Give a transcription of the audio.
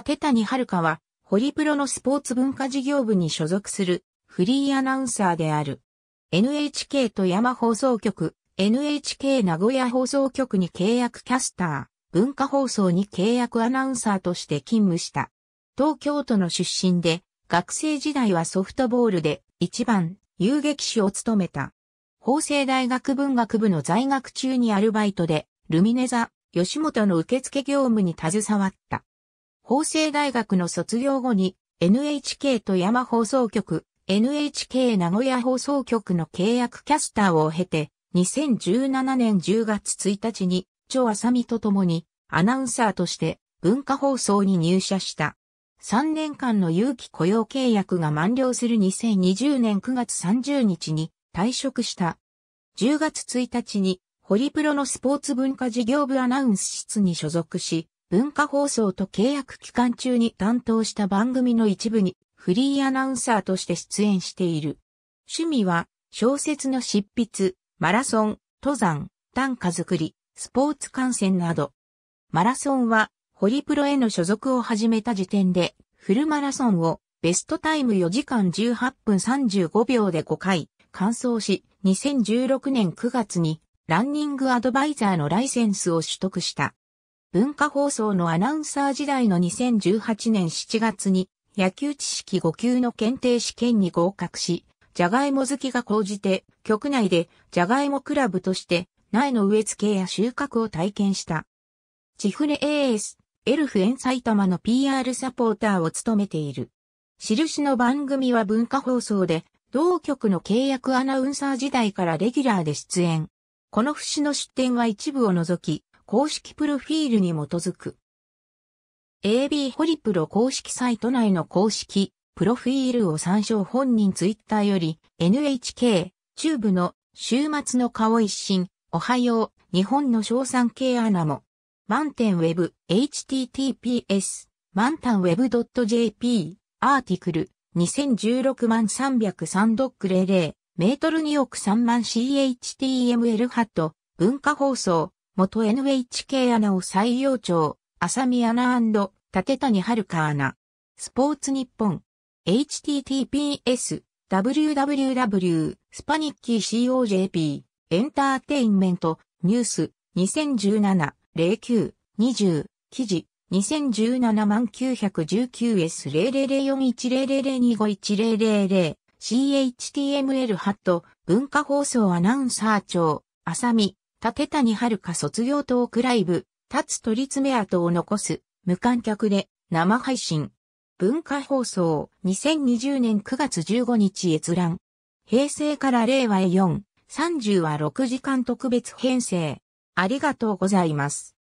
立谷遥は、ホリプロのスポーツ文化事業部に所属するフリーアナウンサーである。NHK 富山放送局、NHK 名古屋放送局に契約キャスター、文化放送に契約アナウンサーとして勤務した。東京都の出身で、学生時代はソフトボールで一番遊撃手を務めた。法政大学文学部の在学中にアルバイトで、ルミネザ、吉本の受付業務に携わった。法政大学の卒業後に NHK 富山放送局、NHK 名古屋放送局の契約キャスターを経て、2017年10月1日に、張浅見と共に、アナウンサーとして文化放送に入社した。3年間の有期雇用契約が満了する2020年9月30日に退職した。10月1日に、ホリプロのスポーツ文化事業部アナウンス室に所属し、文化放送と契約期間中に担当した番組の一部にフリーアナウンサーとして出演している。趣味は小説の執筆、マラソン、登山、短歌作り、スポーツ観戦など。マラソンはホリプロへの所属を始めた時点でフルマラソンをベストタイム4時間18分35秒で5回完走し2016年9月にランニングアドバイザーのライセンスを取得した。文化放送のアナウンサー時代の2018年7月に野球知識5級の検定試験に合格し、ジャガイモ好きが講じて、局内でジャガイモクラブとして苗の植え付けや収穫を体験した。チフレエース、エルフエン埼玉の PR サポーターを務めている。印の番組は文化放送で、同局の契約アナウンサー時代からレギュラーで出演。この節の出展は一部を除き、公式プロフィールに基づく。AB ホリプロ公式サイト内の公式、プロフィールを参照本人ツイッターより NHK、チューブの週末の顔一新、おはよう、日本の賞賛系アナも、満点ウェブ、https、満タンウェブ .jp、アーティクル、2016万303ドック00、メートル2億3万 CHTML ハット、文化放送、元 NHK アナを採用長、浅見アナ立谷遥アナ。スポーツ日本。https www スパニッキー COJP エンターテインメントニュース2017-09-20記事2017万 919S0004100251000 CHTML ハット文化放送アナウンサー長浅見立谷遥卒業トークライブ、立つ取り詰め跡を残す、無観客で、生配信。文化放送、2020年9月15日閲覧。平成から令和へ4、30は6時間特別編成。ありがとうございます。